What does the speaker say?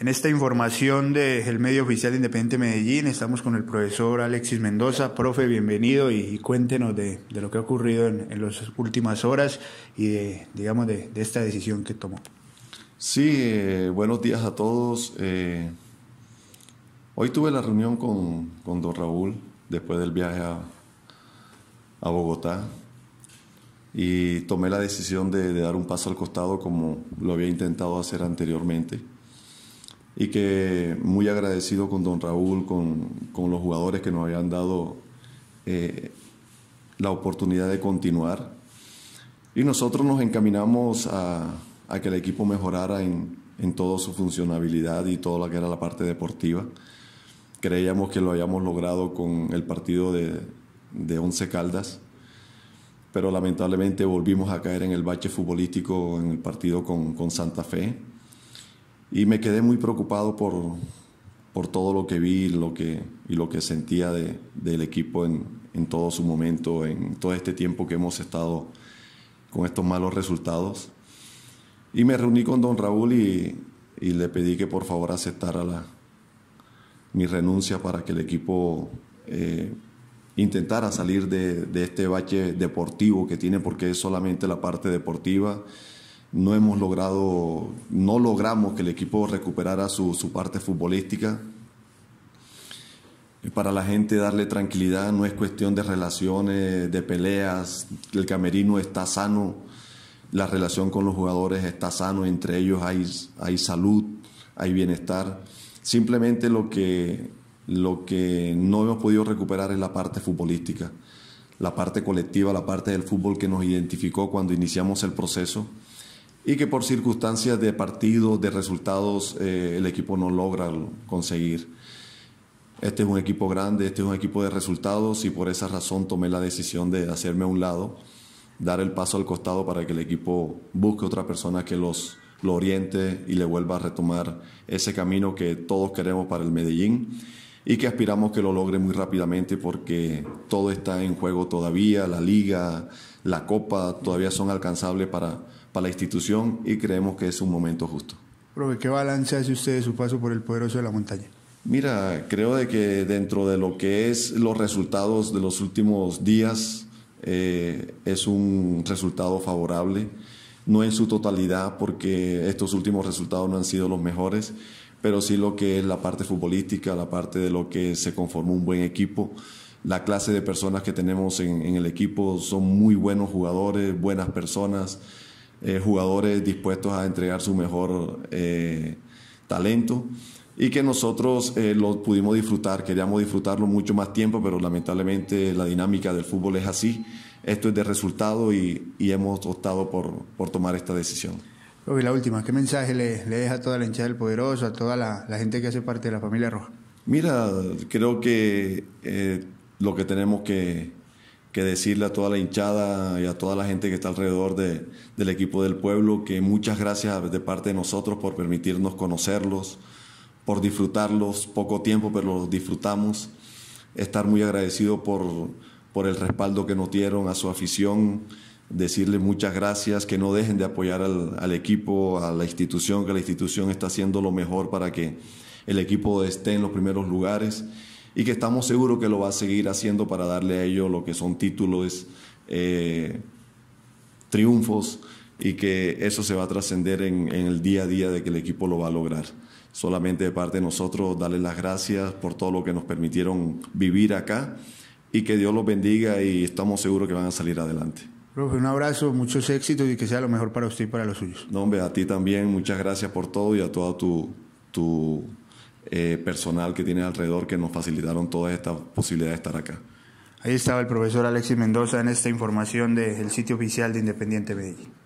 En esta información del medio oficial Independiente Medellín estamos con el profesor Alexis Mendoza. Profe, bienvenido y, cuéntenos de, lo que ha ocurrido en, las últimas horas y de, digamos, de, esta decisión que tomó. Sí, eh, buenos días a todos. Eh, hoy tuve la reunión con, don Raúl después del viaje a, Bogotá y tomé la decisión de dar un paso al costado como lo había intentado hacer anteriormente y que muy agradecido con don Raúl, con, con los jugadores que nos habían dado eh, la oportunidad de continuar. Y nosotros nos encaminamos a, a que el equipo mejorara en, en toda su funcionabilidad y toda la que era la parte deportiva. Creíamos que lo habíamos logrado con el partido de, de Once Caldas, pero lamentablemente volvimos a caer en el bache futbolístico en el partido con, con Santa Fe y me quedé muy preocupado por, por todo lo que vi lo que, y lo que sentía de, del equipo en, en, todo su momento, en todo este tiempo que hemos estado con estos malos resultados. Y me reuní con don Raúl y, y le pedí que por favor aceptara la, mi renuncia para que el equipo eh, intentara salir de, de, este bache deportivo que tiene, porque es solamente la parte deportiva no hemos logrado, no logramos que el equipo recuperara su, parte futbolística. Para la gente darle tranquilidad no es cuestión de relaciones, de peleas, el camerino está sano, la relación con los jugadores está sano, entre ellos hay, salud, hay bienestar. Simplemente lo que, lo que no hemos podido recuperar es la parte futbolística, la parte colectiva, la parte del fútbol que nos identificó cuando iniciamos el proceso y que por circunstancias de partido, de resultados, eh, el equipo no logra conseguir. Este es un equipo grande, este es un equipo de resultados y por esa razón tomé la decisión de hacerme a un lado, dar el paso al costado para que el equipo busque otra persona que los lo oriente y le vuelva a retomar ese camino que todos queremos para el Medellín y que aspiramos que lo logre muy rápidamente porque todo está en juego todavía, la liga, la copa todavía son alcanzables para, para la institución y creemos que es un momento justo. ¿Pero ¿qué balance hace usted de su paso por el poderoso de la montaña? Mira, creo de que dentro de lo que es los resultados de los últimos días, eh, es un resultado favorable, no en su totalidad, porque estos últimos resultados no han sido los mejores, pero sí lo que es la parte futbolística, la parte de lo que se conformó un buen equipo. La clase de personas que tenemos en, en el equipo son muy buenos jugadores, buenas personas. Eh, jugadores dispuestos a entregar su mejor eh, talento y que nosotros eh, lo pudimos disfrutar, queríamos disfrutarlo mucho más tiempo, pero lamentablemente la dinámica del fútbol es así, esto es de resultado y, hemos optado por, tomar esta decisión. Y la última, ¿qué mensaje le, deja a toda la hinchada del Poderoso, a toda la, gente que hace parte de la familia Roja? Mira, creo que lo que tenemos que, que decirle a toda la hinchada y a toda la gente que está alrededor del equipo del pueblo que muchas gracias de parte de nosotros por permitirnos conocerlos, por disfrutarlos, poco tiempo, pero los disfrutamos. Estar muy agradecido por, por el respaldo que nos dieron a su afición, decirle muchas gracias, que no dejen de apoyar al equipo, a la institución, que la institución está haciendo lo mejor para que el equipo esté en los primeros lugares y que estamos seguros que lo va a seguir haciendo para darle a ellos lo que son títulos, eh, triunfos y que eso se va a trascender en, el día a día de que el equipo lo va a lograr. Solamente de parte de nosotros darles las gracias por todo lo que nos permitieron vivir acá y que Dios los bendiga y estamos seguros que van a salir adelante. Profe, un abrazo, muchos éxitos y que sea lo mejor para usted y para los suyos. No, hombre, a ti también, muchas gracias por todo y a toda tu, tu eh, personal que tiene alrededor que nos facilitaron toda esta posibilidad de estar acá. Ahí estaba el profesor Alexis Mendoza en esta información del sitio oficial de Independiente Medellín.